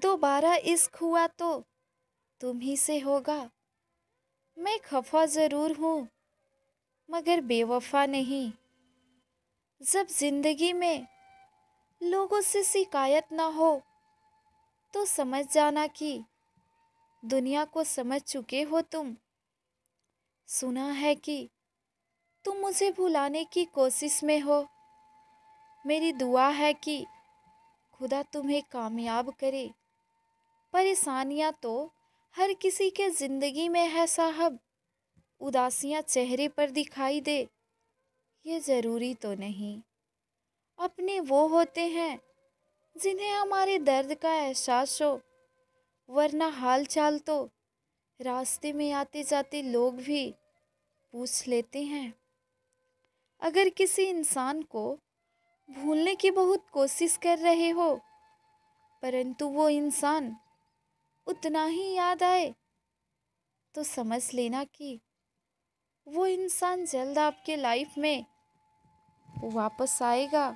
दोबारा इश्क हुआ तो तुम ही से होगा मैं खफा ज़रूर हूँ मगर बेवफा नहीं जब ज़िंदगी में लोगों से शिकायत ना हो तो समझ जाना कि दुनिया को समझ चुके हो तुम सुना है कि तुम मुझे भुलाने की कोशिश में हो मेरी दुआ है कि खुदा तुम्हें कामयाब करे परेशानियाँ तो हर किसी के ज़िंदगी में है साहब उदासियाँ चेहरे पर दिखाई दे ये ज़रूरी तो नहीं अपने वो होते हैं जिन्हें हमारे दर्द का एहसास हो वरना हाल चाल तो रास्ते में आते जाते लोग भी पूछ लेते हैं अगर किसी इंसान को भूलने की बहुत कोशिश कर रहे हो परंतु वो इंसान उतना ही याद आए तो समझ लेना कि वो इंसान जल्द आपके लाइफ में वापस आएगा